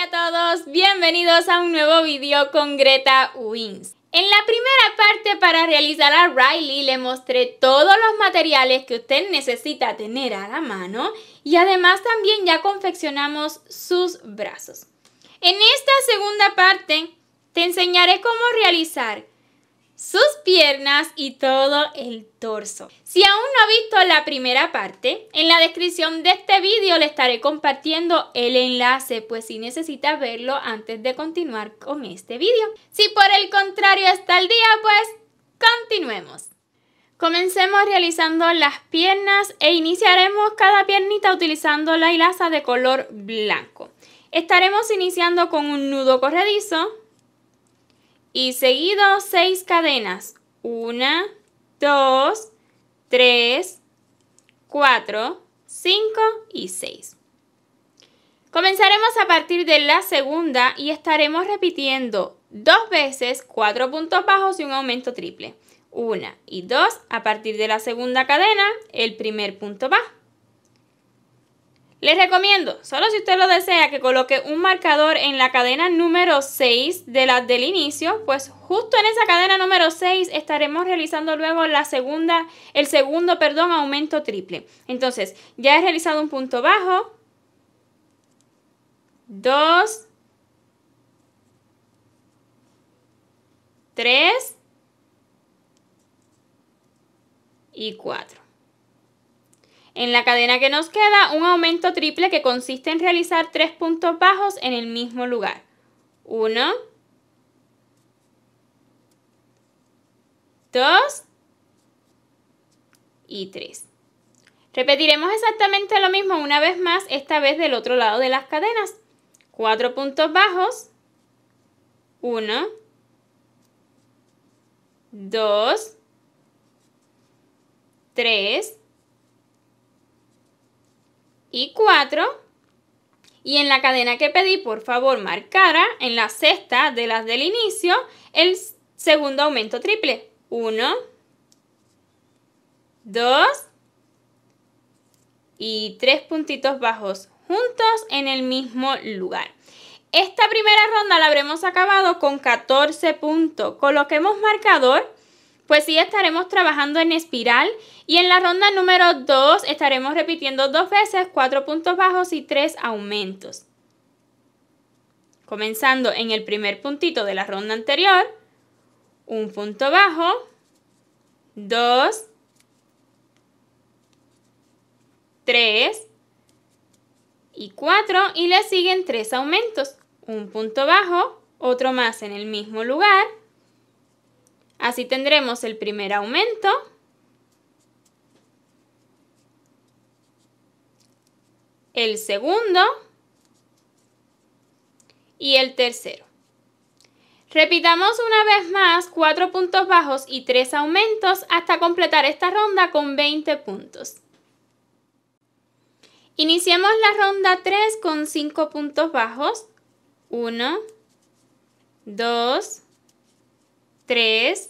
a todos, bienvenidos a un nuevo video con Greta Wins. En la primera parte para realizar a Riley le mostré todos los materiales que usted necesita tener a la mano y además también ya confeccionamos sus brazos. En esta segunda parte te enseñaré cómo realizar sus piernas y todo el torso. Si aún no ha visto la primera parte, en la descripción de este vídeo le estaré compartiendo el enlace, pues si necesitas verlo antes de continuar con este vídeo. Si por el contrario está el día, pues continuemos. Comencemos realizando las piernas e iniciaremos cada piernita utilizando la hilaza de color blanco. Estaremos iniciando con un nudo corredizo, y seguido seis cadenas. Una, dos, tres, cuatro, cinco y seis. Comenzaremos a partir de la segunda y estaremos repitiendo dos veces cuatro puntos bajos y un aumento triple. Una y dos a partir de la segunda cadena, el primer punto bajo. Les recomiendo, solo si usted lo desea, que coloque un marcador en la cadena número 6 de la del inicio, pues justo en esa cadena número 6 estaremos realizando luego la segunda, el segundo, perdón, aumento triple. Entonces, ya he realizado un punto bajo, 2, 3 y 4. En la cadena que nos queda, un aumento triple que consiste en realizar tres puntos bajos en el mismo lugar. 1, 2 y 3. Repetiremos exactamente lo mismo una vez más, esta vez del otro lado de las cadenas. cuatro puntos bajos, 1, 2, 3 y 4. Y en la cadena que pedí, por favor, marcara en la sexta de las del inicio el segundo aumento triple. 1, 2 y 3 puntitos bajos juntos en el mismo lugar. Esta primera ronda la habremos acabado con 14 puntos. Coloquemos marcador pues sí estaremos trabajando en espiral y en la ronda número 2 estaremos repitiendo dos veces cuatro puntos bajos y tres aumentos. Comenzando en el primer puntito de la ronda anterior, un punto bajo, 2, 3 y 4 y le siguen tres aumentos, un punto bajo, otro más en el mismo lugar, Así tendremos el primer aumento. El segundo. Y el tercero. Repitamos una vez más cuatro puntos bajos y tres aumentos hasta completar esta ronda con 20 puntos. Iniciamos la ronda 3 con 5 puntos bajos. 1, 2, 3,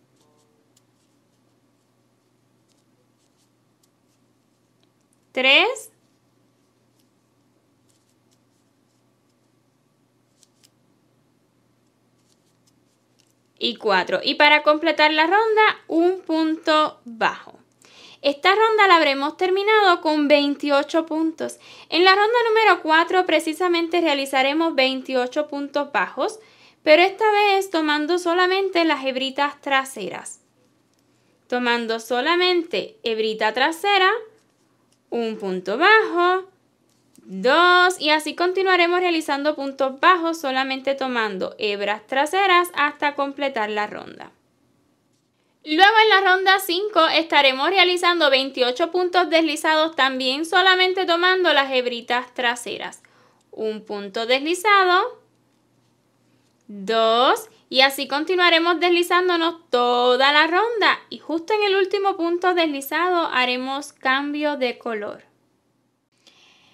3, y 4. Y para completar la ronda, un punto bajo. Esta ronda la habremos terminado con 28 puntos. En la ronda número 4 precisamente realizaremos 28 puntos bajos, pero esta vez tomando solamente las hebritas traseras. Tomando solamente hebrita trasera un punto bajo, dos y así continuaremos realizando puntos bajos solamente tomando hebras traseras hasta completar la ronda. Luego en la ronda 5 estaremos realizando 28 puntos deslizados también solamente tomando las hebritas traseras. Un punto deslizado, dos y así continuaremos deslizándonos toda la ronda y justo en el último punto deslizado haremos cambio de color.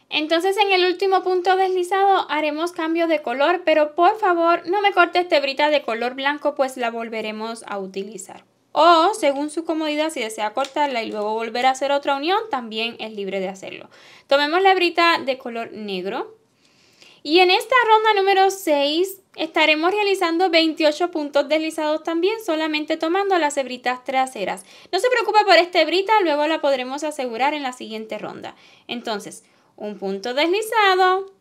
Entonces en el último punto deslizado haremos cambio de color, pero por favor no me corte esta brita de color blanco pues la volveremos a utilizar. O según su comodidad si desea cortarla y luego volver a hacer otra unión también es libre de hacerlo. Tomemos la brita de color negro y en esta ronda número 6 Estaremos realizando 28 puntos deslizados también, solamente tomando las hebritas traseras. No se preocupe por esta hebrita, luego la podremos asegurar en la siguiente ronda. Entonces, un punto deslizado,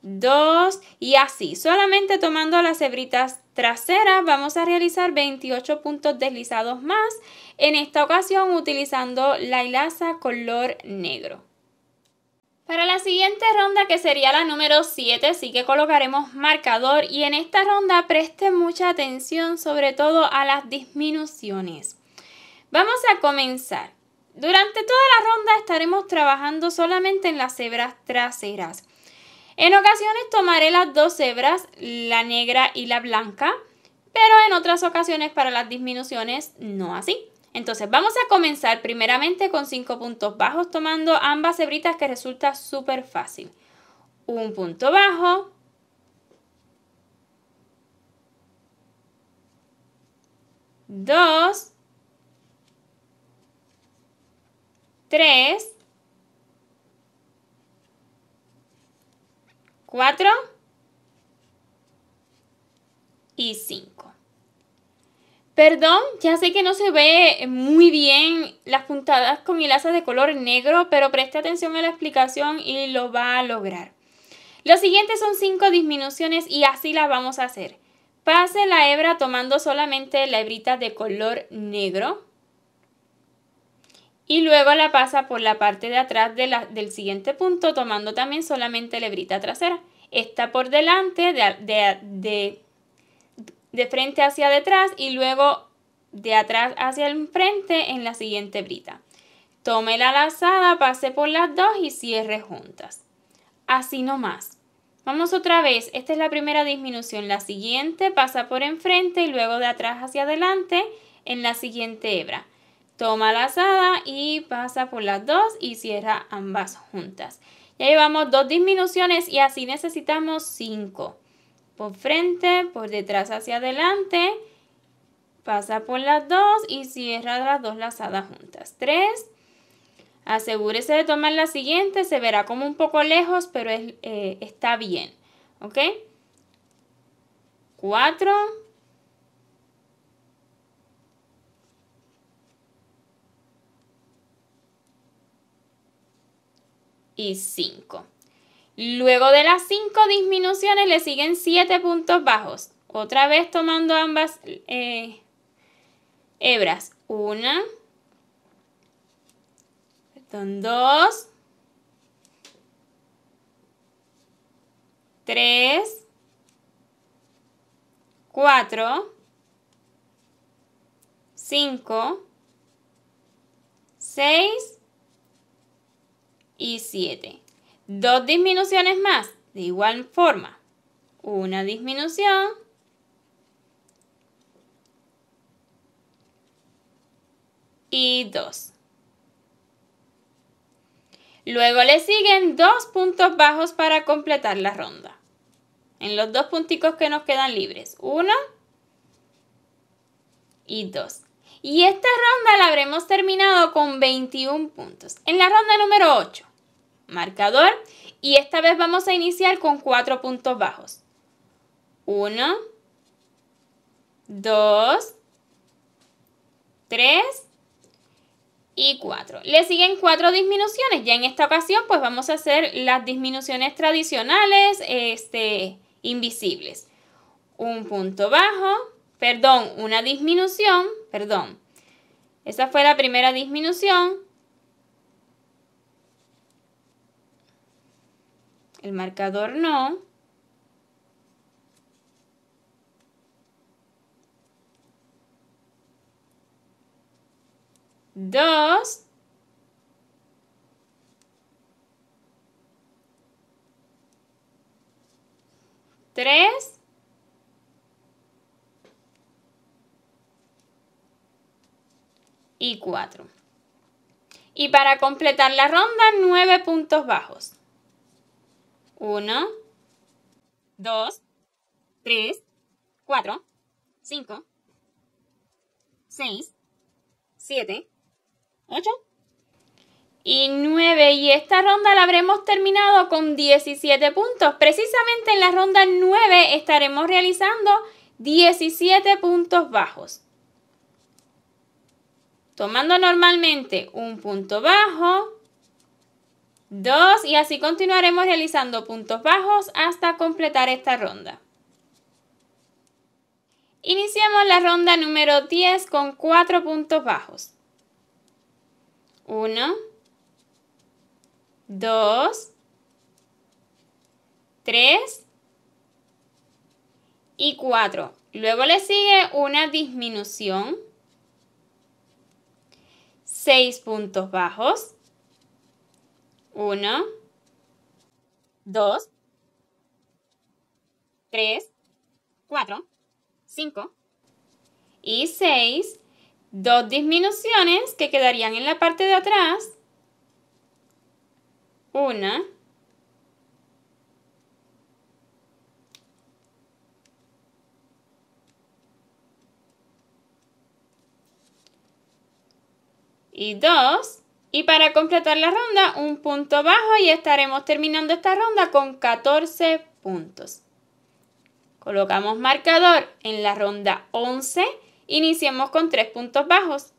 dos y así. Solamente tomando las hebritas traseras vamos a realizar 28 puntos deslizados más, en esta ocasión utilizando la hilaza color negro. Para la siguiente ronda, que sería la número 7, sí que colocaremos marcador y en esta ronda preste mucha atención sobre todo a las disminuciones. Vamos a comenzar. Durante toda la ronda estaremos trabajando solamente en las hebras traseras. En ocasiones tomaré las dos hebras, la negra y la blanca, pero en otras ocasiones para las disminuciones no así. Entonces vamos a comenzar primeramente con cinco puntos bajos tomando ambas hebritas que resulta súper fácil. Un punto bajo. Dos. Tres. Cuatro. Y cinco. Perdón, ya sé que no se ve muy bien las puntadas con hilazas de color negro, pero preste atención a la explicación y lo va a lograr. Lo siguientes son cinco disminuciones y así las vamos a hacer. Pase la hebra tomando solamente la hebrita de color negro y luego la pasa por la parte de atrás de del siguiente punto tomando también solamente la hebrita trasera. Esta por delante de de frente hacia detrás y luego de atrás hacia el frente en la siguiente brita. Tome la lazada, pase por las dos y cierre juntas. Así nomás. Vamos otra vez, esta es la primera disminución, la siguiente pasa por enfrente y luego de atrás hacia adelante en la siguiente hebra. Toma lazada y pasa por las dos y cierra ambas juntas. Ya llevamos dos disminuciones y así necesitamos cinco por frente, por detrás hacia adelante, pasa por las dos y cierra las dos lazadas juntas. Tres, asegúrese de tomar la siguiente, se verá como un poco lejos, pero eh, está bien, ¿ok? Cuatro, y cinco Luego de las cinco disminuciones le siguen siete puntos bajos. Otra vez tomando ambas eh, hebras. Una. dos. Tres. Cuatro. Cinco. Seis. Y siete. Dos disminuciones más, de igual forma. Una disminución. Y dos. Luego le siguen dos puntos bajos para completar la ronda. En los dos punticos que nos quedan libres. Uno y dos. Y esta ronda la habremos terminado con 21 puntos. En la ronda número 8 marcador y esta vez vamos a iniciar con cuatro puntos bajos. 1, 2, 3 y 4. Le siguen cuatro disminuciones. Ya en esta ocasión pues vamos a hacer las disminuciones tradicionales este, invisibles. Un punto bajo, perdón, una disminución, perdón. Esa fue la primera disminución. El marcador no. Dos. Tres. Y cuatro. Y para completar la ronda, nueve puntos bajos. 1, 2, 3, 4, 5, 6, 7, 8 y 9. Y esta ronda la habremos terminado con 17 puntos. Precisamente en la ronda 9 estaremos realizando 17 puntos bajos. Tomando normalmente un punto bajo, 2 y así continuaremos realizando puntos bajos hasta completar esta ronda. Iniciamos la ronda número 10 con 4 puntos bajos. 1, 2, 3 y 4. Luego le sigue una disminución, 6 puntos bajos, 1, 2, 3, 4, 5 y 6. Dos disminuciones que quedarían en la parte de atrás. 1, y 2 y para completar la ronda, un punto bajo y estaremos terminando esta ronda con 14 puntos. Colocamos marcador en la ronda 11. Iniciemos con 3 puntos bajos.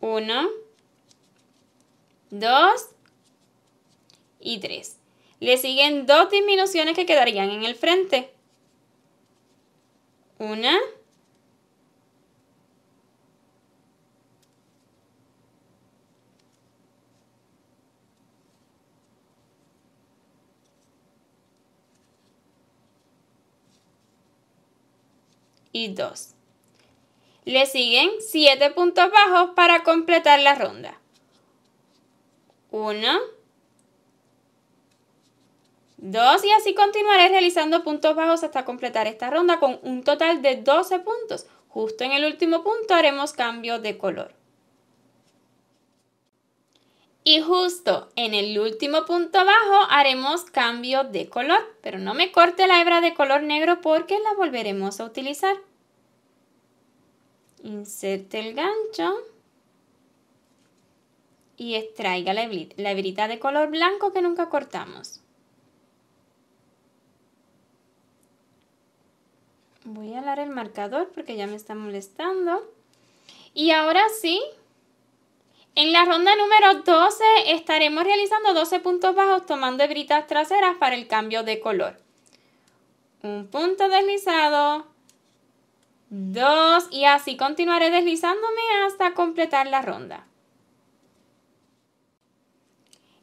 1, 2 y 3. Le siguen dos disminuciones que quedarían en el frente. 1, y 2. Le siguen 7 puntos bajos para completar la ronda. 1, 2 y así continuaré realizando puntos bajos hasta completar esta ronda con un total de 12 puntos. Justo en el último punto haremos cambio de color. Y justo en el último punto bajo haremos cambio de color, pero no me corte la hebra de color negro porque la volveremos a utilizar inserte el gancho y extraiga la hebrita, de color blanco que nunca cortamos. Voy a alar el marcador porque ya me está molestando. Y ahora sí, en la ronda número 12 estaremos realizando 12 puntos bajos tomando hebritas traseras para el cambio de color. Un punto deslizado, 2 y así continuaré deslizándome hasta completar la ronda.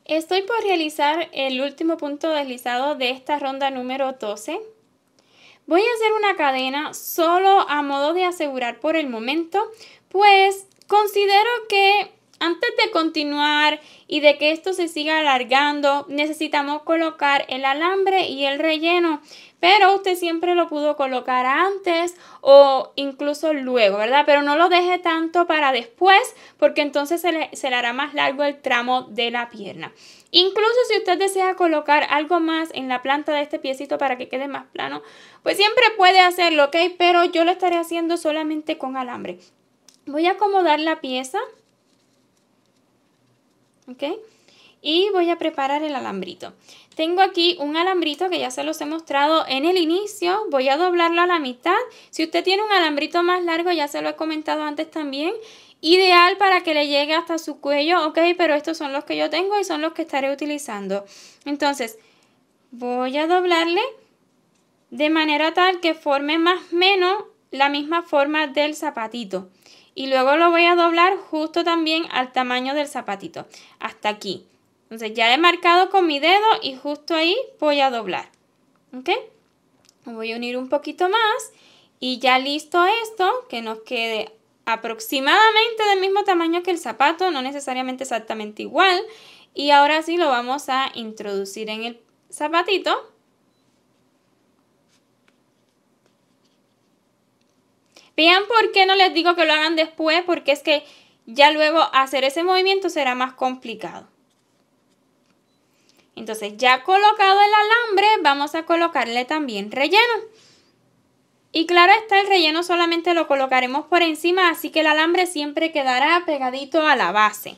Estoy por realizar el último punto deslizado de esta ronda número 12. Voy a hacer una cadena solo a modo de asegurar por el momento, pues considero que antes de continuar y de que esto se siga alargando, necesitamos colocar el alambre y el relleno pero usted siempre lo pudo colocar antes o incluso luego, ¿verdad? Pero no lo deje tanto para después porque entonces se le, hará más largo el tramo de la pierna. Incluso si usted desea colocar algo más en la planta de este piecito para que quede más plano, pues siempre puede hacerlo, ¿ok? Pero yo lo estaré haciendo solamente con alambre. Voy a acomodar la pieza. ¿Ok? Y voy a preparar el alambrito. Tengo aquí un alambrito que ya se los he mostrado en el inicio, voy a doblarlo a la mitad. Si usted tiene un alambrito más largo, ya se lo he comentado antes también, ideal para que le llegue hasta su cuello, ok, pero estos son los que yo tengo y son los que estaré utilizando. Entonces, voy a doblarle de manera tal que forme más o menos la misma forma del zapatito. Y luego lo voy a doblar justo también al tamaño del zapatito, hasta aquí. Entonces ya he marcado con mi dedo y justo ahí voy a doblar. ¿Ok? Voy a unir un poquito más y ya listo esto, que nos quede aproximadamente del mismo tamaño que el zapato, no necesariamente exactamente igual. Y ahora sí lo vamos a introducir en el zapatito. Vean por qué no les digo que lo hagan después, porque es que ya luego hacer ese movimiento será más complicado. Entonces ya colocado el alambre, vamos a colocarle también relleno. Y claro está, el relleno solamente lo colocaremos por encima, así que el alambre siempre quedará pegadito a la base.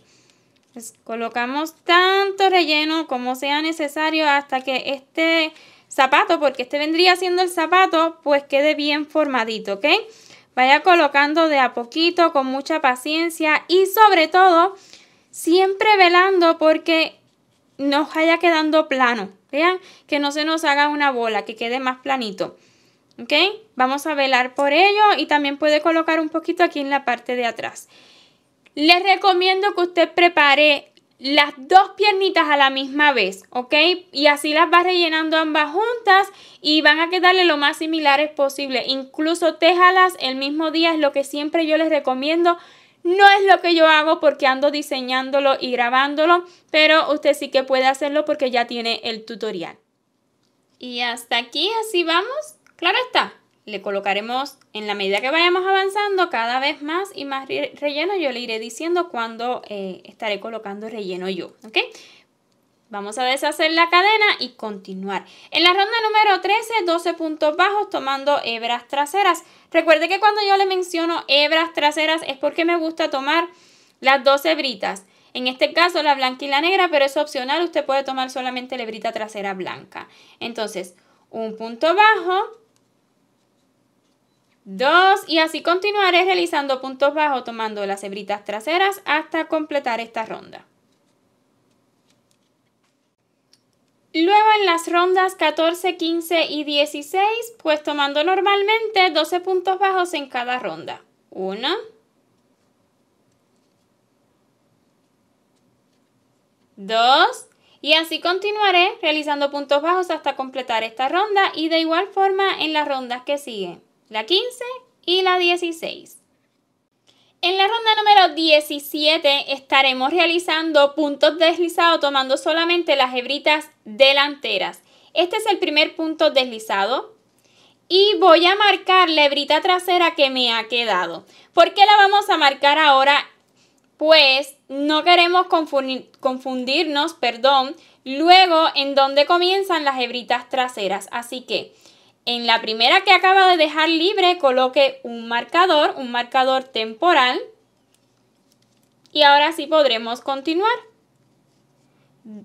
Pues, colocamos tanto relleno como sea necesario hasta que este zapato, porque este vendría siendo el zapato, pues quede bien formadito, ¿ok? Vaya colocando de a poquito, con mucha paciencia y sobre todo, siempre velando porque nos vaya quedando plano. Vean, que no se nos haga una bola, que quede más planito. ¿Ok? Vamos a velar por ello y también puede colocar un poquito aquí en la parte de atrás. Les recomiendo que usted prepare las dos piernitas a la misma vez, ¿ok? Y así las va rellenando ambas juntas y van a quedarle lo más similares posible. Incluso téjalas el mismo día, es lo que siempre yo les recomiendo no es lo que yo hago porque ando diseñándolo y grabándolo, pero usted sí que puede hacerlo porque ya tiene el tutorial. Y hasta aquí, así vamos. Claro está, le colocaremos en la medida que vayamos avanzando cada vez más y más relleno. Yo le iré diciendo cuándo eh, estaré colocando relleno yo, ¿ok? Vamos a deshacer la cadena y continuar. En la ronda número 13, 12 puntos bajos tomando hebras traseras. Recuerde que cuando yo le menciono hebras traseras es porque me gusta tomar las dos hebritas. En este caso la blanca y la negra, pero es opcional, usted puede tomar solamente la hebrita trasera blanca. Entonces, un punto bajo, dos y así continuaré realizando puntos bajos tomando las hebritas traseras hasta completar esta ronda. Luego en las rondas 14, 15 y 16, pues tomando normalmente 12 puntos bajos en cada ronda. 1, 2 y así continuaré realizando puntos bajos hasta completar esta ronda y de igual forma en las rondas que siguen, la 15 y la 16. En la ronda número 17 estaremos realizando puntos deslizados tomando solamente las hebritas delanteras. Este es el primer punto deslizado. Y voy a marcar la hebrita trasera que me ha quedado. ¿Por qué la vamos a marcar ahora? Pues no queremos confundirnos, perdón, luego en donde comienzan las hebritas traseras. Así que en la primera que acaba de dejar libre coloque un marcador, un marcador temporal. Y ahora sí podremos continuar.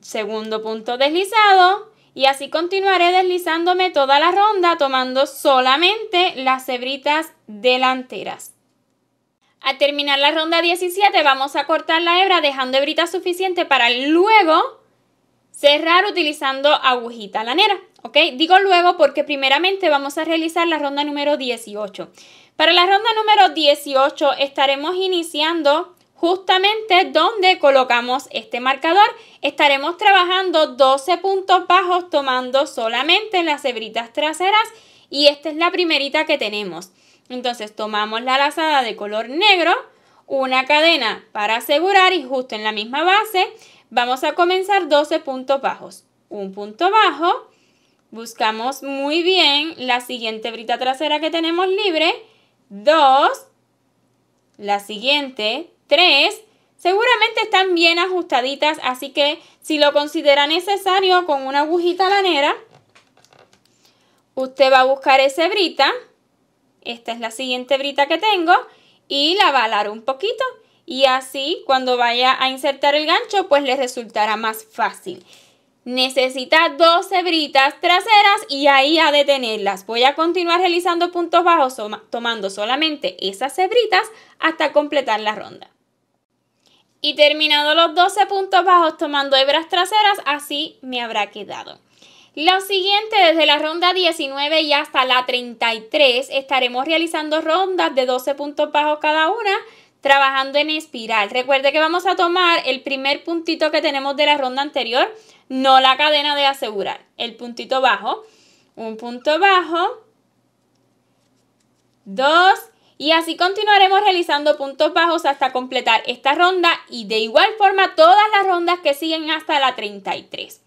Segundo punto deslizado. Y así continuaré deslizándome toda la ronda tomando solamente las hebritas delanteras. Al terminar la ronda 17 vamos a cortar la hebra dejando hebrita suficiente para luego Cerrar utilizando agujita lanera, ¿ok? Digo luego porque primeramente vamos a realizar la ronda número 18. Para la ronda número 18 estaremos iniciando justamente donde colocamos este marcador. Estaremos trabajando 12 puntos bajos tomando solamente las hebritas traseras y esta es la primerita que tenemos. Entonces tomamos la lazada de color negro, una cadena para asegurar y justo en la misma base Vamos a comenzar 12 puntos bajos. Un punto bajo, buscamos muy bien la siguiente brita trasera que tenemos libre, dos, la siguiente, tres, seguramente están bien ajustaditas, así que si lo considera necesario con una agujita lanera, usted va a buscar esa brita, esta es la siguiente brita que tengo, y la va a alar un poquito y así cuando vaya a insertar el gancho pues le resultará más fácil. Necesita dos hebritas traseras y ahí a detenerlas. Voy a continuar realizando puntos bajos tomando solamente esas hebritas hasta completar la ronda. Y terminado los 12 puntos bajos tomando hebras traseras, así me habrá quedado. Lo siguiente, desde la ronda 19 y hasta la 33, estaremos realizando rondas de 12 puntos bajos cada una trabajando en espiral. Recuerde que vamos a tomar el primer puntito que tenemos de la ronda anterior, no la cadena de asegurar, el puntito bajo, un punto bajo, dos, y así continuaremos realizando puntos bajos hasta completar esta ronda y de igual forma todas las rondas que siguen hasta la 33.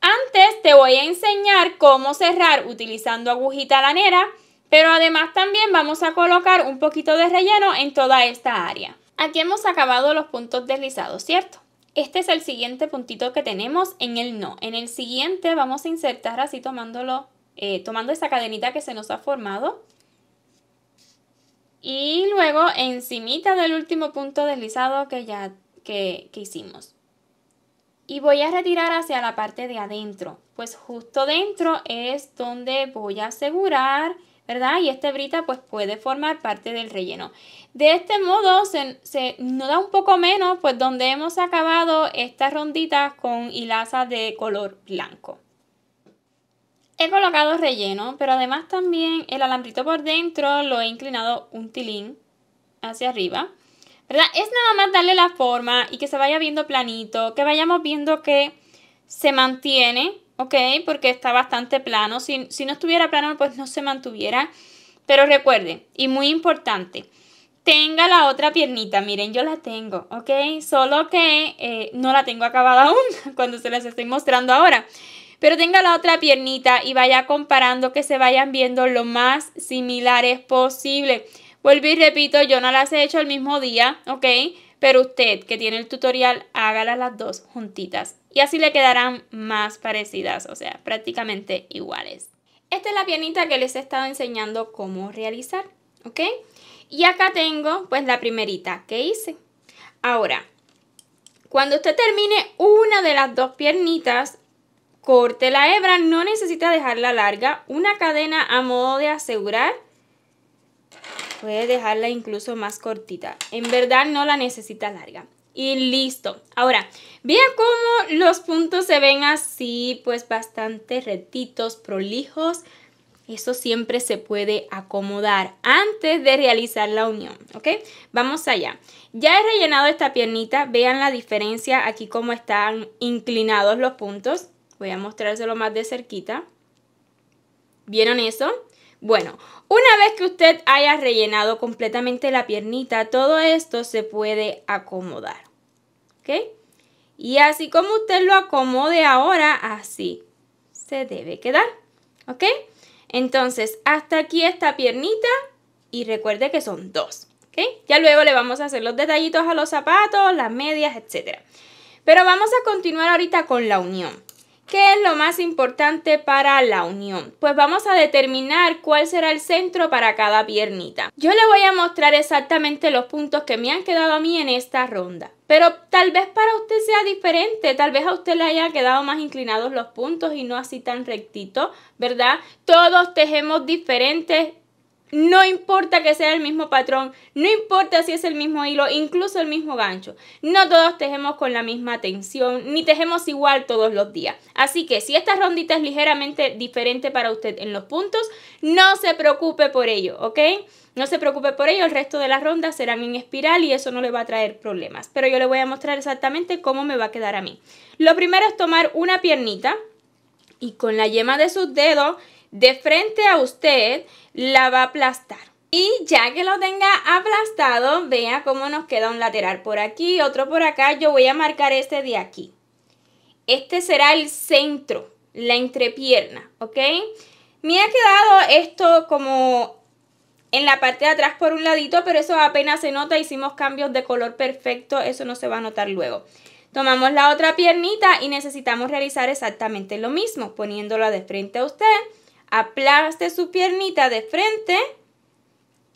Antes te voy a enseñar cómo cerrar utilizando agujita lanera pero además también vamos a colocar un poquito de relleno en toda esta área. Aquí hemos acabado los puntos deslizados, ¿cierto? Este es el siguiente puntito que tenemos en el no. En el siguiente vamos a insertar así tomándolo, eh, tomando esa cadenita que se nos ha formado. Y luego encimita del último punto deslizado que ya que, que hicimos. Y voy a retirar hacia la parte de adentro, pues justo dentro es donde voy a asegurar ¿verdad? Y este brita pues puede formar parte del relleno. De este modo se, nos da un poco menos pues donde hemos acabado estas ronditas con hilaza de color blanco. He colocado relleno, pero además también el alambrito por dentro lo he inclinado un tilín hacia arriba. ¿Verdad? Es nada más darle la forma y que se vaya viendo planito, que vayamos viendo que se mantiene ¿ok? Porque está bastante plano. Si, no estuviera plano, pues no se mantuviera. Pero recuerden, y muy importante, tenga la otra piernita. Miren, yo la tengo, ¿ok? Solo que eh, no la tengo acabada aún cuando se las estoy mostrando ahora. Pero tenga la otra piernita y vaya comparando que se vayan viendo lo más similares posible. Vuelvo y repito, yo no las he hecho el mismo día, ¿ok? Pero usted que tiene el tutorial, hágala las dos juntitas y así le quedarán más parecidas, o sea, prácticamente iguales. Esta es la piernita que les he estado enseñando cómo realizar, ¿ok? Y acá tengo pues la primerita que hice. Ahora, cuando usted termine una de las dos piernitas, corte la hebra, no necesita dejarla larga, una cadena a modo de asegurar Puedes dejarla incluso más cortita. En verdad no la necesita larga. Y listo. Ahora, vean cómo los puntos se ven así, pues bastante rectitos, prolijos. Eso siempre se puede acomodar antes de realizar la unión, ¿ok? Vamos allá. Ya he rellenado esta piernita. Vean la diferencia aquí cómo están inclinados los puntos. Voy a mostrárselo más de cerquita. ¿Vieron eso? Bueno, una vez que usted haya rellenado completamente la piernita, todo esto se puede acomodar. ¿Ok? Y así como usted lo acomode ahora, así se debe quedar. ¿Ok? Entonces, hasta aquí esta piernita y recuerde que son dos. ¿Ok? Ya luego le vamos a hacer los detallitos a los zapatos, las medias, etc. Pero vamos a continuar ahorita con la unión. ¿Qué es lo más importante para la unión? Pues vamos a determinar cuál será el centro para cada piernita. Yo le voy a mostrar exactamente los puntos que me han quedado a mí en esta ronda. Pero tal vez para usted sea diferente, tal vez a usted le hayan quedado más inclinados los puntos y no así tan rectito, ¿verdad? Todos tejemos diferentes no importa que sea el mismo patrón, no importa si es el mismo hilo, incluso el mismo gancho. No todos tejemos con la misma tensión, ni tejemos igual todos los días. Así que si esta rondita es ligeramente diferente para usted en los puntos, no se preocupe por ello, ¿ok? No se preocupe por ello, el resto de las rondas serán en espiral y eso no le va a traer problemas. Pero yo le voy a mostrar exactamente cómo me va a quedar a mí. Lo primero es tomar una piernita y con la yema de sus dedos de frente a usted, la va a aplastar. Y ya que lo tenga aplastado, vea cómo nos queda un lateral por aquí, otro por acá. Yo voy a marcar este de aquí. Este será el centro, la entrepierna, ¿ok? Me ha quedado esto como en la parte de atrás por un ladito, pero eso apenas se nota. Hicimos cambios de color perfecto, eso no se va a notar luego. Tomamos la otra piernita y necesitamos realizar exactamente lo mismo, poniéndola de frente a usted aplaste su piernita de frente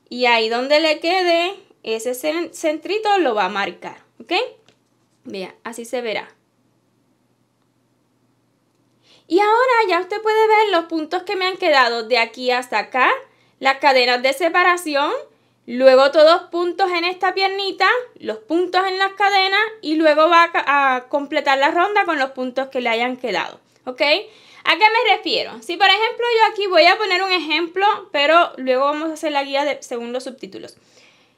y ahí donde le quede ese centrito lo va a marcar, ¿ok? Vea, así se verá. Y ahora ya usted puede ver los puntos que me han quedado de aquí hasta acá, las cadenas de separación, luego todos puntos en esta piernita, los puntos en las cadenas y luego va a, a completar la ronda con los puntos que le hayan quedado, ¿ok? ¿A qué me refiero? Si por ejemplo yo aquí voy a poner un ejemplo, pero luego vamos a hacer la guía de, según los subtítulos.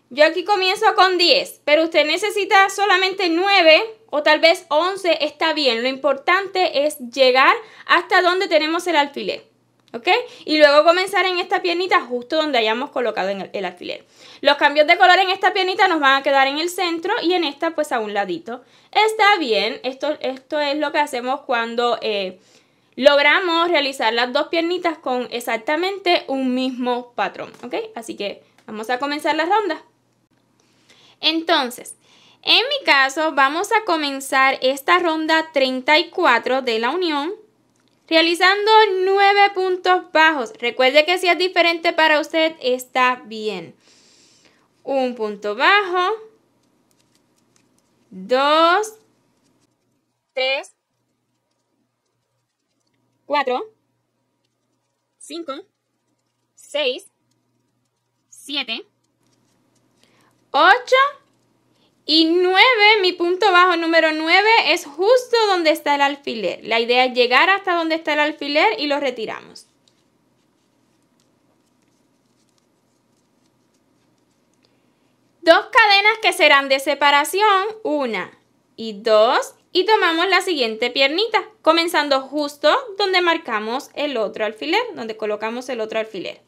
Yo aquí comienzo con 10, pero usted necesita solamente 9 o tal vez 11, está bien. Lo importante es llegar hasta donde tenemos el alfiler. ¿Ok? Y luego comenzar en esta piernita justo donde hayamos colocado el, alfiler. Los cambios de color en esta piernita nos van a quedar en el centro y en esta pues a un ladito. Está bien, esto, esto es lo que hacemos cuando eh, logramos realizar las dos piernitas con exactamente un mismo patrón, ¿ok? Así que vamos a comenzar la ronda. Entonces, en mi caso vamos a comenzar esta ronda 34 de la unión realizando 9 puntos bajos. Recuerde que si es diferente para usted está bien. Un punto bajo, dos, tres, 4, 5, 6, 7, 8 y 9. Mi punto bajo número 9 es justo donde está el alfiler. La idea es llegar hasta donde está el alfiler y lo retiramos. Dos cadenas que serán de separación, una y dos y tomamos la siguiente piernita, comenzando justo donde marcamos el otro alfiler, donde colocamos el otro alfiler.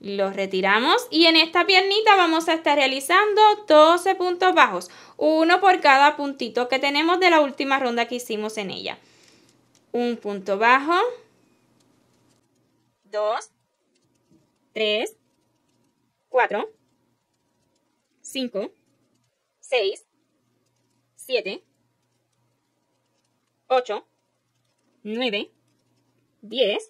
Los retiramos y en esta piernita vamos a estar realizando 12 puntos bajos, uno por cada puntito que tenemos de la última ronda que hicimos en ella. Un punto bajo, dos, tres, cuatro, cinco, seis, 7, 8, 9, 10,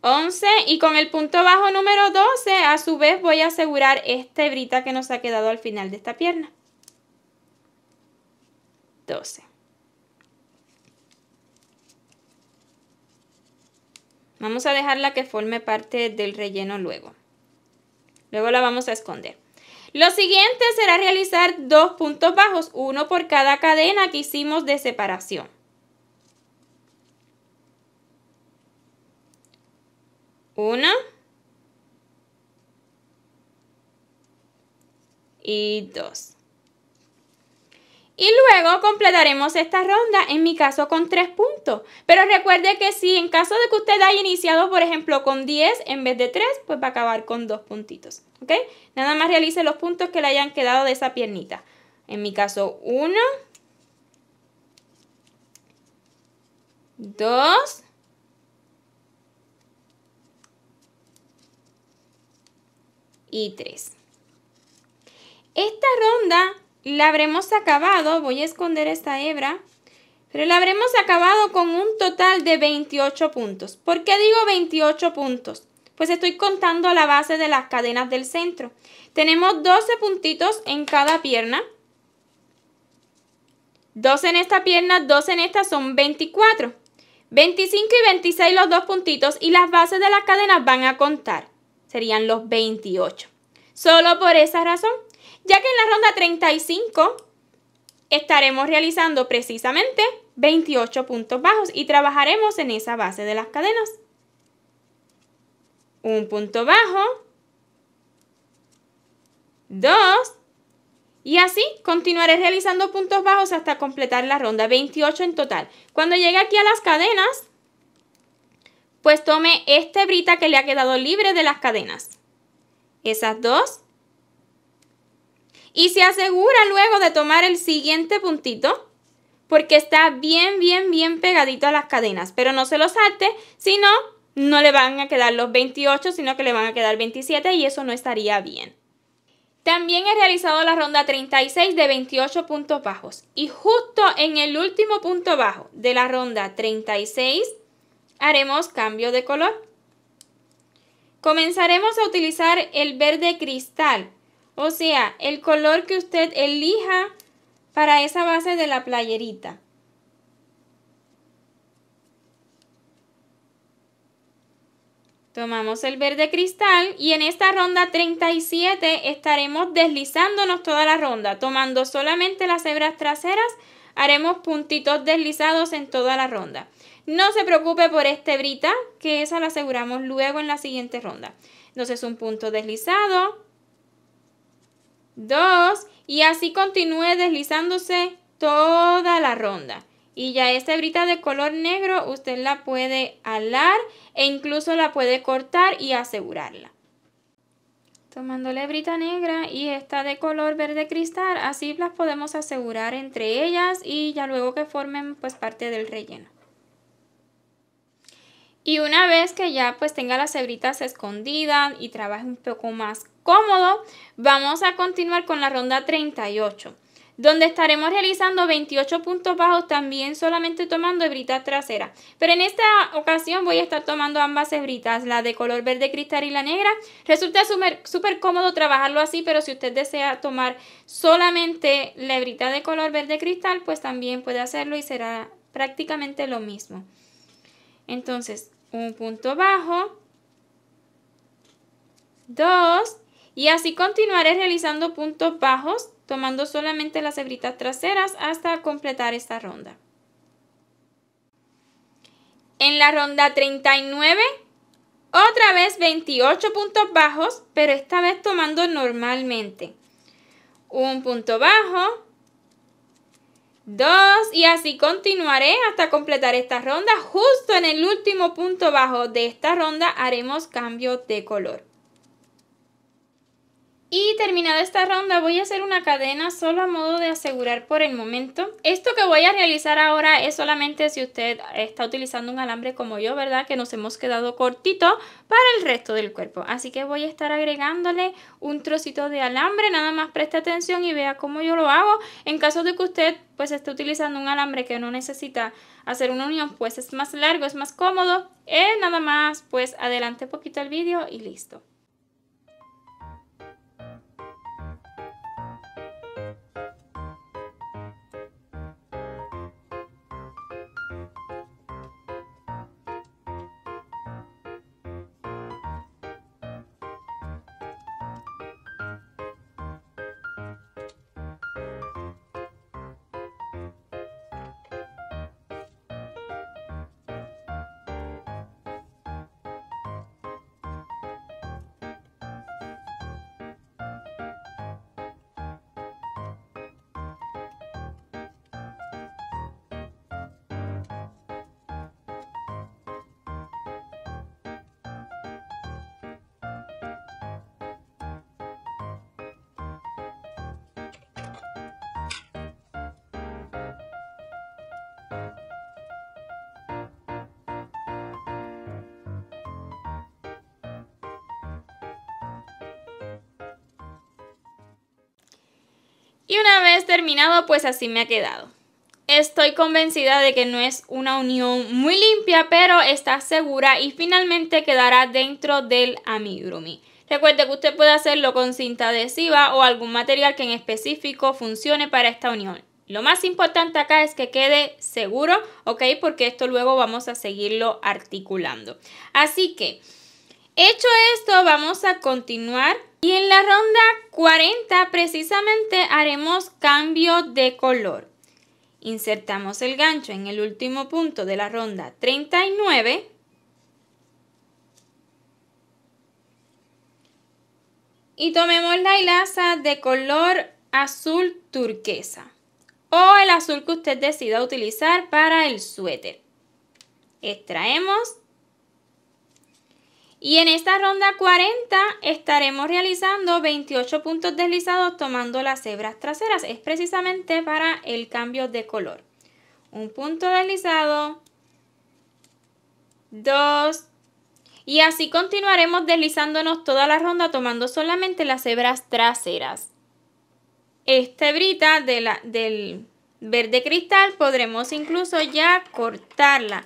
11 y con el punto bajo número 12 a su vez voy a asegurar esta hebrita que nos ha quedado al final de esta pierna. 12. Vamos a dejarla que forme parte del relleno luego. Luego la vamos a esconder. Lo siguiente será realizar dos puntos bajos, uno por cada cadena que hicimos de separación. Una. Y dos. Y luego completaremos esta ronda, en mi caso con tres puntos. Pero recuerde que si en caso de que usted haya iniciado, por ejemplo, con 10 en vez de 3, pues va a acabar con dos puntitos. ¿Ok? Nada más realice los puntos que le hayan quedado de esa piernita. En mi caso, 1, 2, y 3. Esta ronda la habremos acabado, voy a esconder esta hebra, pero la habremos acabado con un total de 28 puntos. ¿Por qué digo 28 puntos? Pues estoy contando la base de las cadenas del centro. Tenemos 12 puntitos en cada pierna. 12 en esta pierna, 12 en esta, son 24. 25 y 26 los dos puntitos y las bases de las cadenas van a contar. Serían los 28. Solo por esa razón ya que en la ronda 35 estaremos realizando precisamente 28 puntos bajos y trabajaremos en esa base de las cadenas. Un punto bajo, dos, y así continuaré realizando puntos bajos hasta completar la ronda, 28 en total. Cuando llegue aquí a las cadenas, pues tome esta brita que le ha quedado libre de las cadenas. Esas dos, y se asegura luego de tomar el siguiente puntito porque está bien, bien, bien pegadito a las cadenas. Pero no se lo salte, no, no le van a quedar los 28, sino que le van a quedar 27 y eso no estaría bien. También he realizado la ronda 36 de 28 puntos bajos y justo en el último punto bajo de la ronda 36 haremos cambio de color. Comenzaremos a utilizar el verde cristal o sea, el color que usted elija para esa base de la playerita. Tomamos el verde cristal y en esta ronda 37 estaremos deslizándonos toda la ronda. Tomando solamente las hebras traseras, haremos puntitos deslizados en toda la ronda. No se preocupe por esta hebrita, que esa la aseguramos luego en la siguiente ronda. Entonces un punto deslizado, dos y así continúe deslizándose toda la ronda. Y ya esta hebrita de color negro usted la puede alar e incluso la puede cortar y asegurarla. Tomando la hebrita negra y esta de color verde cristal, así las podemos asegurar entre ellas y ya luego que formen pues parte del relleno. Y una vez que ya pues tenga las hebritas escondidas y trabaje un poco más cómodo, vamos a continuar con la ronda 38, donde estaremos realizando 28 puntos bajos también solamente tomando hebritas trasera Pero en esta ocasión voy a estar tomando ambas hebritas, la de color verde cristal y la negra. Resulta súper cómodo trabajarlo así, pero si usted desea tomar solamente la hebrita de color verde cristal, pues también puede hacerlo y será prácticamente lo mismo. Entonces, un punto bajo, dos, y así continuaré realizando puntos bajos, tomando solamente las hebritas traseras hasta completar esta ronda. En la ronda 39, otra vez 28 puntos bajos, pero esta vez tomando normalmente. Un punto bajo, dos y así continuaré hasta completar esta ronda. Justo en el último punto bajo de esta ronda haremos cambio de color. Y terminada esta ronda voy a hacer una cadena solo a modo de asegurar por el momento. Esto que voy a realizar ahora es solamente si usted está utilizando un alambre como yo, ¿verdad? Que nos hemos quedado cortito para el resto del cuerpo. Así que voy a estar agregándole un trocito de alambre, nada más preste atención y vea cómo yo lo hago. En caso de que usted pues esté utilizando un alambre que no necesita hacer una unión, pues es más largo, es más cómodo. Eh, nada más pues adelante poquito el vídeo y listo. terminado, pues así me ha quedado. Estoy convencida de que no es una unión muy limpia, pero está segura y finalmente quedará dentro del amigurumi. Recuerde que usted puede hacerlo con cinta adhesiva o algún material que en específico funcione para esta unión. Lo más importante acá es que quede seguro, ¿ok? Porque esto luego vamos a seguirlo articulando. Así que, hecho esto, vamos a continuar y en la ronda 40 precisamente haremos cambio de color. Insertamos el gancho en el último punto de la ronda 39. Y tomemos la hilaza de color azul turquesa o el azul que usted decida utilizar para el suéter. Extraemos y en esta ronda 40 estaremos realizando 28 puntos deslizados tomando las hebras traseras. Es precisamente para el cambio de color. Un punto deslizado, dos, y así continuaremos deslizándonos toda la ronda tomando solamente las hebras traseras. Esta hebrita de la, del verde cristal podremos incluso ya cortarla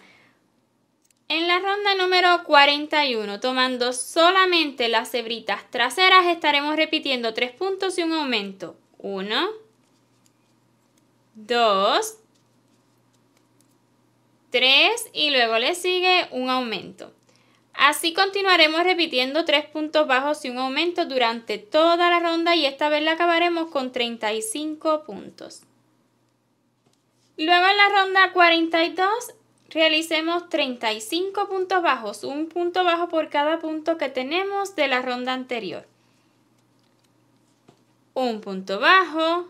en la ronda número 41, tomando solamente las hebritas traseras, estaremos repitiendo tres puntos y un aumento. 1, 2, 3 y luego le sigue un aumento. Así continuaremos repitiendo tres puntos bajos y un aumento durante toda la ronda y esta vez la acabaremos con 35 puntos. Luego en la ronda 42 Realicemos 35 puntos bajos, un punto bajo por cada punto que tenemos de la ronda anterior. Un punto bajo,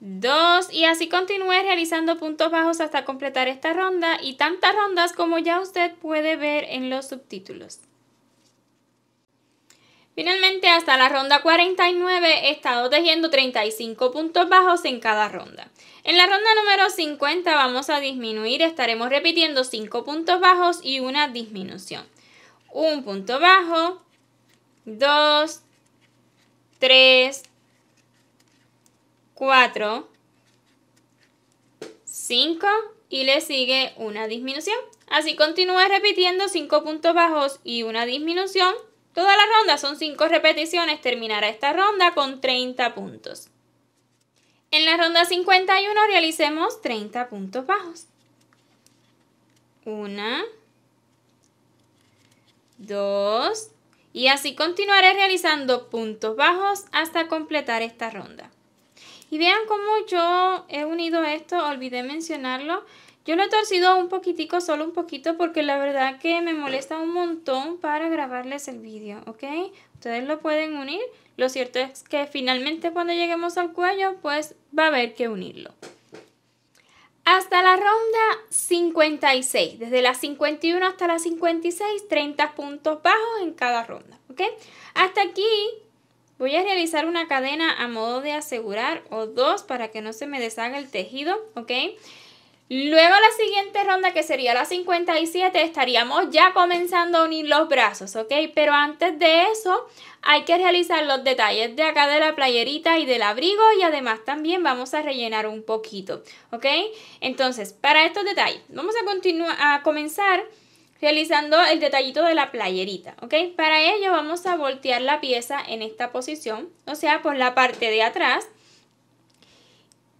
dos y así continúe realizando puntos bajos hasta completar esta ronda y tantas rondas como ya usted puede ver en los subtítulos. Finalmente, hasta la ronda 49 he estado tejiendo 35 puntos bajos en cada ronda. En la ronda número 50 vamos a disminuir, estaremos repitiendo 5 puntos bajos y una disminución. Un punto bajo, 2, 3, 4, 5 y le sigue una disminución. Así continúa repitiendo 5 puntos bajos y una disminución Toda la ronda son 5 repeticiones, terminará esta ronda con 30 puntos. En la ronda 51 realicemos 30 puntos bajos. 1, 2 y así continuaré realizando puntos bajos hasta completar esta ronda. Y vean cómo yo he unido esto, olvidé mencionarlo, yo lo he torcido un poquitico, solo un poquito, porque la verdad que me molesta un montón para grabarles el vídeo, ¿ok? Ustedes lo pueden unir. Lo cierto es que finalmente cuando lleguemos al cuello, pues va a haber que unirlo. Hasta la ronda 56, desde la 51 hasta la 56, 30 puntos bajos en cada ronda, ¿ok? Hasta aquí Voy a realizar una cadena a modo de asegurar o dos para que no se me deshaga el tejido, ¿ok? Luego la siguiente ronda, que sería la 57, estaríamos ya comenzando a unir los brazos, ¿ok? Pero antes de eso hay que realizar los detalles de acá de la playerita y del abrigo y además también vamos a rellenar un poquito, ¿ok? Entonces, para estos detalles, vamos a, continuar a comenzar realizando el detallito de la playerita, ¿ok? Para ello vamos a voltear la pieza en esta posición, o sea, por la parte de atrás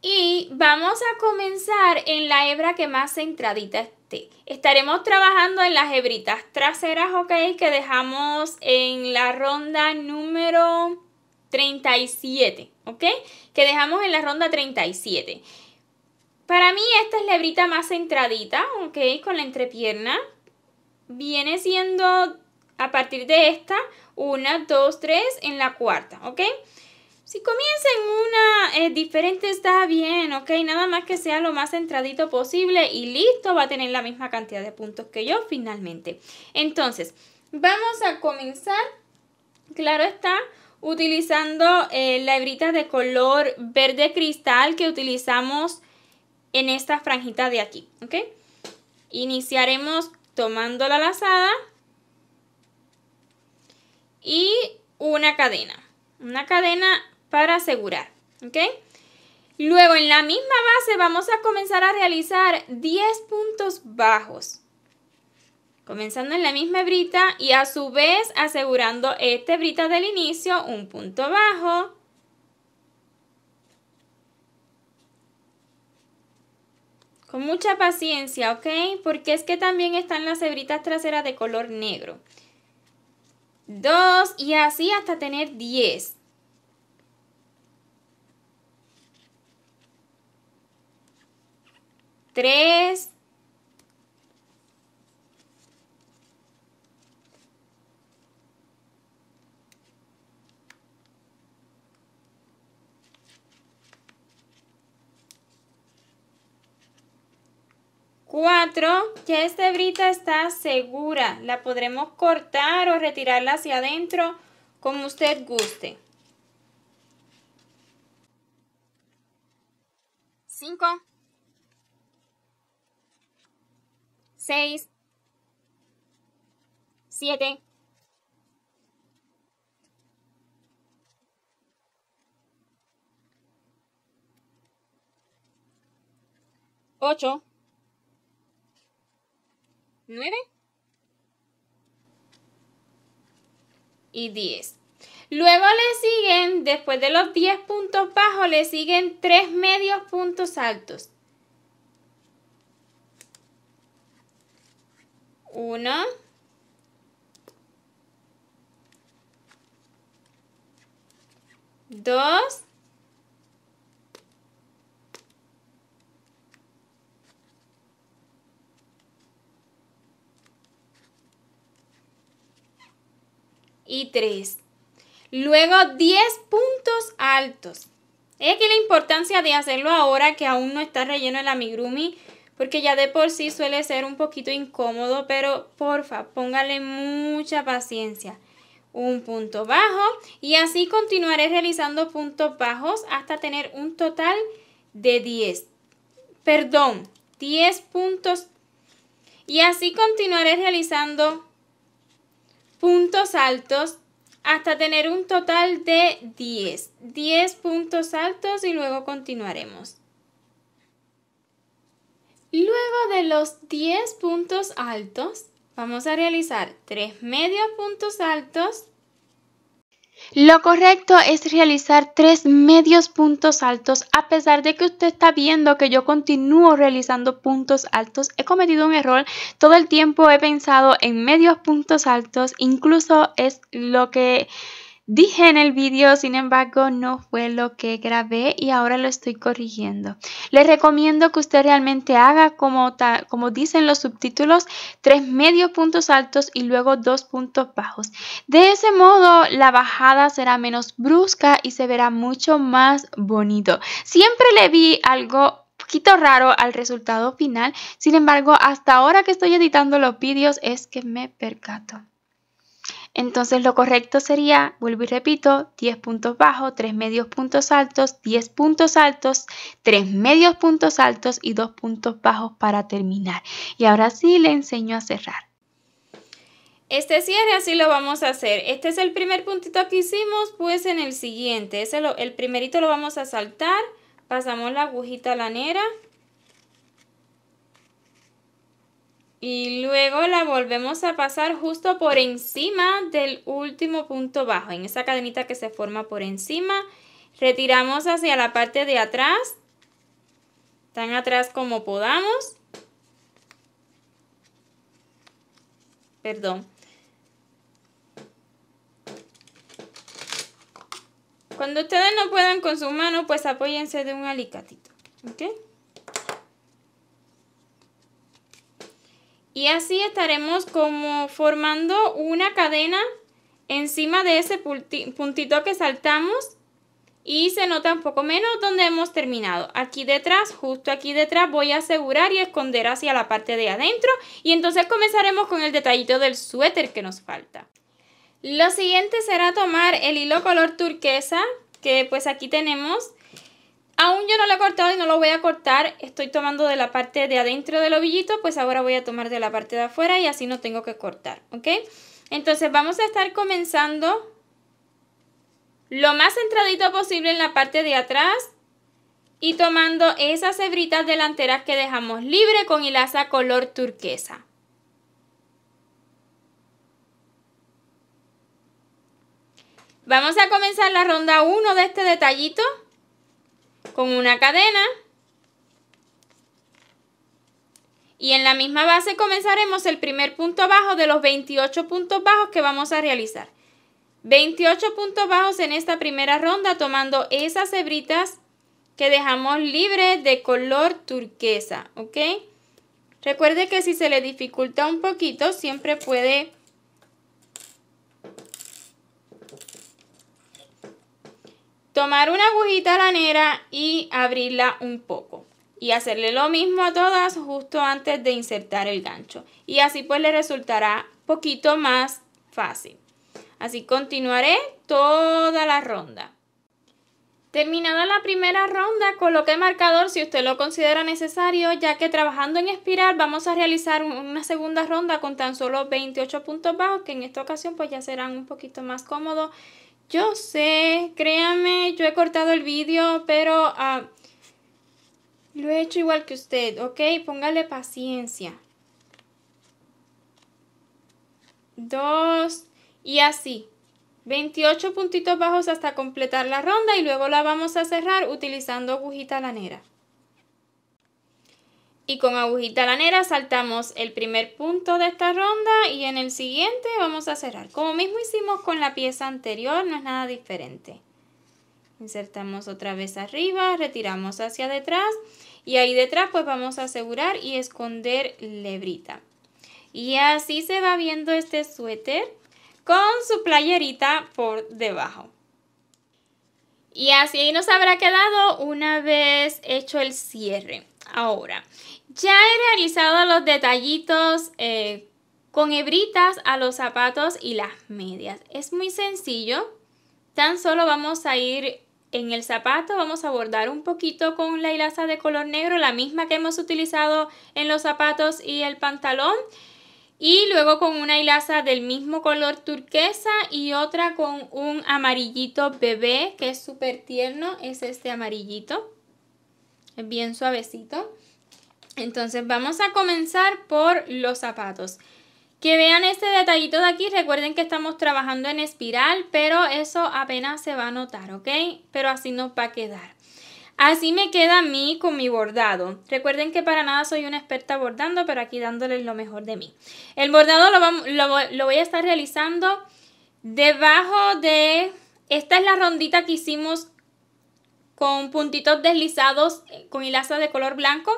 y vamos a comenzar en la hebra que más centradita esté. Estaremos trabajando en las hebritas traseras, ok, que dejamos en la ronda número 37, ok, que dejamos en la ronda 37. Para mí esta es la hebrita más centradita, ok, con la entrepierna. Viene siendo a partir de esta, una, dos, tres, en la cuarta, ok. Si comienza en una eh, diferente está bien, ok, nada más que sea lo más centradito posible y listo, va a tener la misma cantidad de puntos que yo finalmente. Entonces, vamos a comenzar, claro está, utilizando eh, la hebrita de color verde cristal que utilizamos en esta franjita de aquí, ok. Iniciaremos tomando la lazada y una cadena. Una cadena para asegurar. ¿Ok? Luego en la misma base vamos a comenzar a realizar 10 puntos bajos. Comenzando en la misma hebrita y a su vez asegurando este hebrita del inicio un punto bajo. Con mucha paciencia, ¿ok? Porque es que también están las hebritas traseras de color negro. 2 y así hasta tener 10. Tres, cuatro, Ya esta hebrita está segura. La podremos cortar o retirarla hacia adentro como usted guste. Cinco. 6, 7, 8, 9 y 10. Luego le siguen, después de los 10 puntos bajos, le siguen 3 medios puntos altos. 1, 2, y 3. Luego 10 puntos altos. Es que la importancia de hacerlo ahora que aún no está relleno el amigurumi porque ya de por sí suele ser un poquito incómodo, pero porfa, póngale mucha paciencia. Un punto bajo y así continuaré realizando puntos bajos hasta tener un total de 10. Perdón, 10 puntos. Y así continuaré realizando puntos altos hasta tener un total de 10. 10 puntos altos y luego continuaremos. Luego de los 10 puntos altos, vamos a realizar 3 medios puntos altos. Lo correcto es realizar 3 medios puntos altos. A pesar de que usted está viendo que yo continúo realizando puntos altos, he cometido un error. Todo el tiempo he pensado en medios puntos altos. Incluso es lo que Dije en el vídeo, sin embargo, no fue lo que grabé y ahora lo estoy corrigiendo. Les recomiendo que usted realmente haga como, como dicen los subtítulos, tres medios puntos altos y luego dos puntos bajos. De ese modo, la bajada será menos brusca y se verá mucho más bonito. Siempre le vi algo poquito raro al resultado final. Sin embargo, hasta ahora que estoy editando los vídeos es que me percato. Entonces lo correcto sería, vuelvo y repito, 10 puntos bajos, 3 medios puntos altos, 10 puntos altos, 3 medios puntos altos y 2 puntos bajos para terminar. Y ahora sí le enseño a cerrar. Este cierre así lo vamos a hacer. Este es el primer puntito que hicimos, pues en el siguiente. Ese el primerito lo vamos a saltar. Pasamos la agujita lanera. y luego la volvemos a pasar justo por encima del último punto bajo, en esa cadenita que se forma por encima. Retiramos hacia la parte de atrás, tan atrás como podamos. Perdón. Cuando ustedes no puedan con su mano, pues apóyense de un alicatito. ¿Ok? Y así estaremos como formando una cadena encima de ese puntito que saltamos y se nota un poco menos donde hemos terminado. Aquí detrás, justo aquí detrás, voy a asegurar y esconder hacia la parte de adentro y entonces comenzaremos con el detallito del suéter que nos falta. Lo siguiente será tomar el hilo color turquesa, que pues aquí tenemos Aún yo no lo he cortado y no lo voy a cortar, estoy tomando de la parte de adentro del ovillito, pues ahora voy a tomar de la parte de afuera y así no tengo que cortar, ¿ok? Entonces vamos a estar comenzando lo más centradito posible en la parte de atrás y tomando esas hebritas delanteras que dejamos libre con hilaza color turquesa. Vamos a comenzar la ronda 1 de este detallito con una cadena y en la misma base comenzaremos el primer punto bajo de los 28 puntos bajos que vamos a realizar. 28 puntos bajos en esta primera ronda tomando esas hebritas que dejamos libres de color turquesa, ¿ok? Recuerde que si se le dificulta un poquito siempre puede Tomar una agujita lanera y abrirla un poco. Y hacerle lo mismo a todas justo antes de insertar el gancho. Y así pues le resultará poquito más fácil. Así continuaré toda la ronda. Terminada la primera ronda, coloque marcador si usted lo considera necesario, ya que trabajando en espiral vamos a realizar una segunda ronda con tan solo 28 puntos bajos, que en esta ocasión pues ya serán un poquito más cómodos yo sé, créame, yo he cortado el vídeo, pero ah, lo he hecho igual que usted, ¿ok? Póngale paciencia. Dos y así. 28 puntitos bajos hasta completar la ronda y luego la vamos a cerrar utilizando agujita lanera. Y con agujita lanera saltamos el primer punto de esta ronda y en el siguiente vamos a cerrar. Como mismo hicimos con la pieza anterior, no es nada diferente. Insertamos otra vez arriba, retiramos hacia detrás y ahí detrás pues vamos a asegurar y esconder lebrita. Y así se va viendo este suéter con su playerita por debajo. Y así nos habrá quedado una vez hecho el cierre. Ahora, ya he realizado los detallitos eh, con hebritas a los zapatos y las medias. Es muy sencillo. Tan solo vamos a ir en el zapato, vamos a bordar un poquito con la hilaza de color negro, la misma que hemos utilizado en los zapatos y el pantalón. Y luego con una hilaza del mismo color turquesa y otra con un amarillito bebé que es súper tierno, es este amarillito, es bien suavecito. Entonces vamos a comenzar por los zapatos. Que vean este detallito de aquí, recuerden que estamos trabajando en espiral, pero eso apenas se va a notar, ¿ok? Pero así nos va a quedar. Así me queda a mí con mi bordado. Recuerden que para nada soy una experta bordando, pero aquí dándoles lo mejor de mí. El bordado lo, voy a estar realizando debajo de... Esta es la rondita que hicimos con puntitos deslizados eh, con hilaza de color blanco.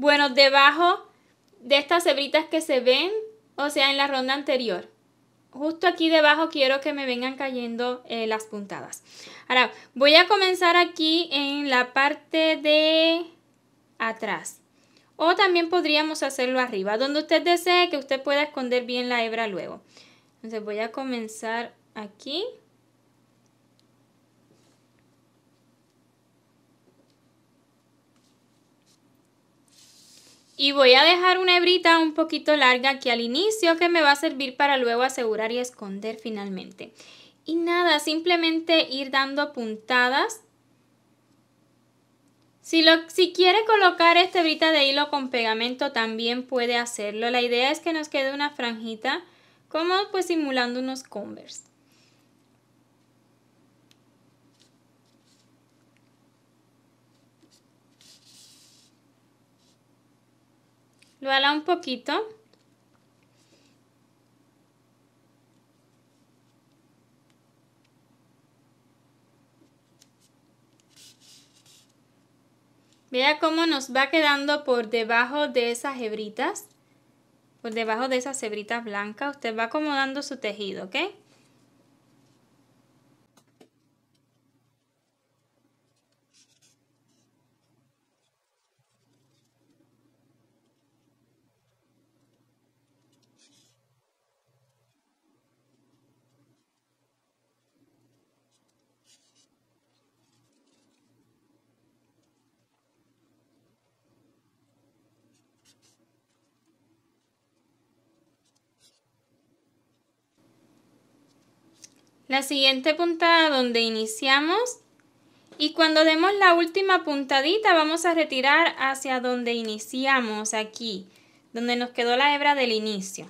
Bueno, debajo de estas hebritas que se ven, o sea, en la ronda anterior. Justo aquí debajo quiero que me vengan cayendo eh, las puntadas. Ahora, voy a comenzar aquí en la parte de atrás. O también podríamos hacerlo arriba, donde usted desee que usted pueda esconder bien la hebra luego. Entonces voy a comenzar aquí. Y voy a dejar una hebrita un poquito larga aquí al inicio que me va a servir para luego asegurar y esconder finalmente. Y nada, simplemente ir dando puntadas. Si, lo, si quiere colocar esta hebrita de hilo con pegamento también puede hacerlo. La idea es que nos quede una franjita como pues simulando unos converse. lo ala un poquito. Vea cómo nos va quedando por debajo de esas hebritas, por debajo de esas hebritas blancas. Usted va acomodando su tejido, ¿ok? la siguiente puntada donde iniciamos y cuando demos la última puntadita vamos a retirar hacia donde iniciamos aquí, donde nos quedó la hebra del inicio.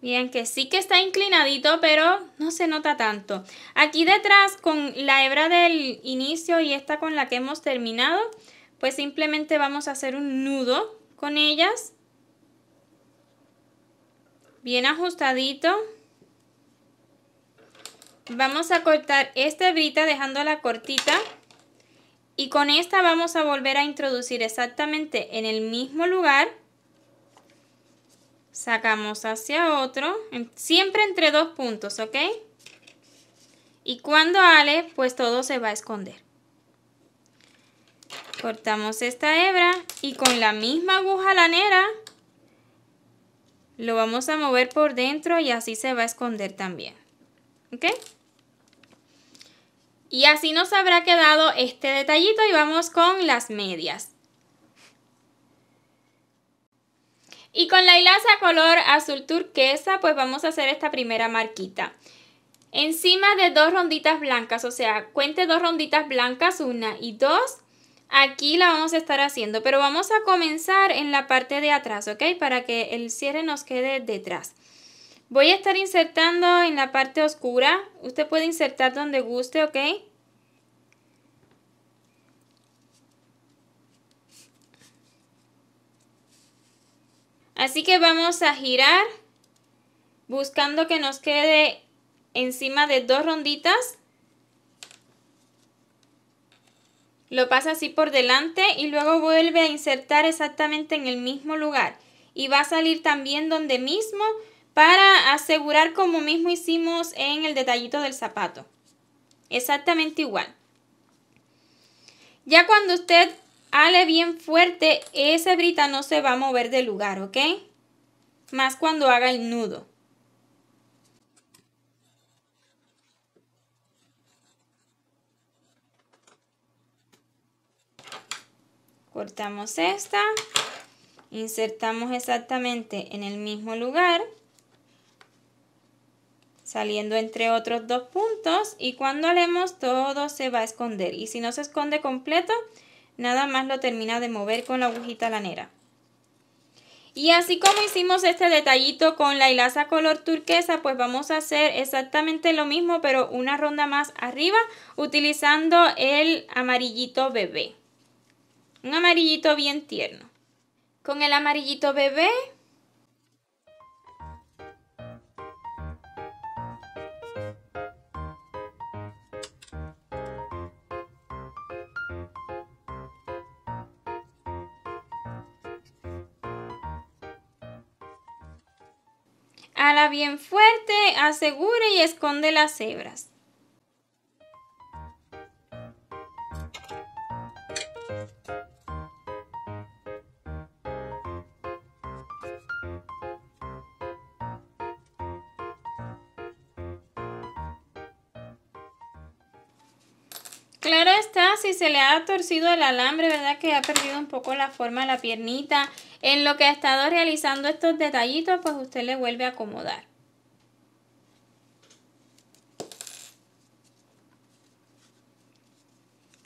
Bien, que sí que está inclinadito, pero no se nota tanto. Aquí detrás, con la hebra del inicio y esta con la que hemos terminado, pues simplemente vamos a hacer un nudo con ellas. Bien ajustadito. Vamos a cortar esta dejando dejándola cortita. Y con esta vamos a volver a introducir exactamente en el mismo lugar. Sacamos hacia otro, siempre entre dos puntos, ¿ok? Y cuando ale, pues todo se va a esconder cortamos esta hebra y con la misma aguja lanera lo vamos a mover por dentro y así se va a esconder también. ¿Ok? Y así nos habrá quedado este detallito y vamos con las medias. Y con la hilaza color azul turquesa, pues vamos a hacer esta primera marquita. Encima de dos ronditas blancas, o sea, cuente dos ronditas blancas, una y dos, Aquí la vamos a estar haciendo, pero vamos a comenzar en la parte de atrás, ¿ok? Para que el cierre nos quede detrás. Voy a estar insertando en la parte oscura. Usted puede insertar donde guste, ¿ok? Así que vamos a girar buscando que nos quede encima de dos ronditas Lo pasa así por delante y luego vuelve a insertar exactamente en el mismo lugar. Y va a salir también donde mismo para asegurar como mismo hicimos en el detallito del zapato. Exactamente igual. Ya cuando usted ale bien fuerte, esa brita no se va a mover del lugar, ¿ok? Más cuando haga el nudo. cortamos esta, insertamos exactamente en el mismo lugar, saliendo entre otros dos puntos y cuando haremos todo se va a esconder y si no se esconde completo, nada más lo termina de mover con la agujita lanera. Y así como hicimos este detallito con la hilaza color turquesa, pues vamos a hacer exactamente lo mismo, pero una ronda más arriba, utilizando el amarillito bebé. Un amarillito bien tierno. Con el amarillito bebé. Ala bien fuerte, asegure y esconde las hebras. si se le ha torcido el alambre, ¿verdad? Que ha perdido un poco la forma de la piernita. En lo que ha estado realizando estos detallitos, pues usted le vuelve a acomodar.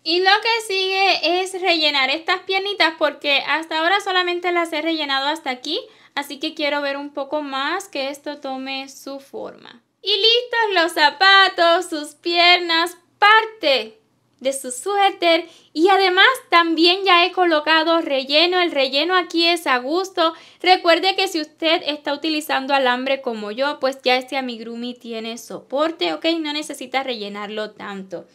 Y lo que sigue es rellenar estas piernitas porque hasta ahora solamente las he rellenado hasta aquí. Así que quiero ver un poco más que esto tome su forma. Y listos los zapatos, sus piernas, parte de su suéter y además también ya he colocado relleno, el relleno aquí es a gusto. Recuerde que si usted está utilizando alambre como yo, pues ya este amigurumi tiene soporte, ok, no necesita rellenarlo tanto.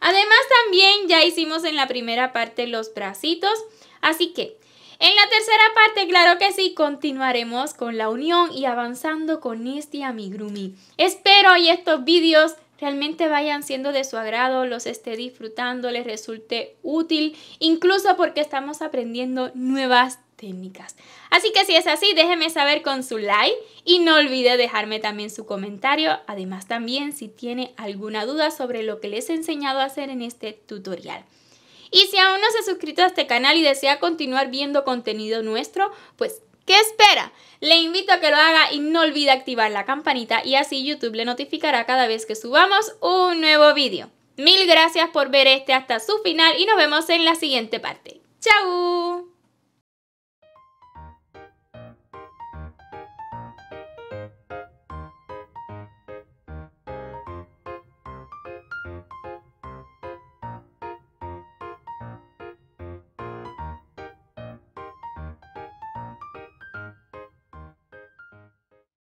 Además también ya hicimos en la primera parte los bracitos, así que en la tercera parte, claro que sí, continuaremos con la unión y avanzando con este amigurumi. Espero y estos vídeos realmente vayan siendo de su agrado, los esté disfrutando, les resulte útil, incluso porque estamos aprendiendo nuevas técnicas. Así que si es así, déjeme saber con su like y no olvide dejarme también su comentario. Además también si tiene alguna duda sobre lo que les he enseñado a hacer en este tutorial. Y si aún no se ha suscrito a este canal y desea continuar viendo contenido nuestro, pues ¿Qué espera? Le invito a que lo haga y no olvide activar la campanita y así YouTube le notificará cada vez que subamos un nuevo vídeo. Mil gracias por ver este hasta su final y nos vemos en la siguiente parte. ¡Chao!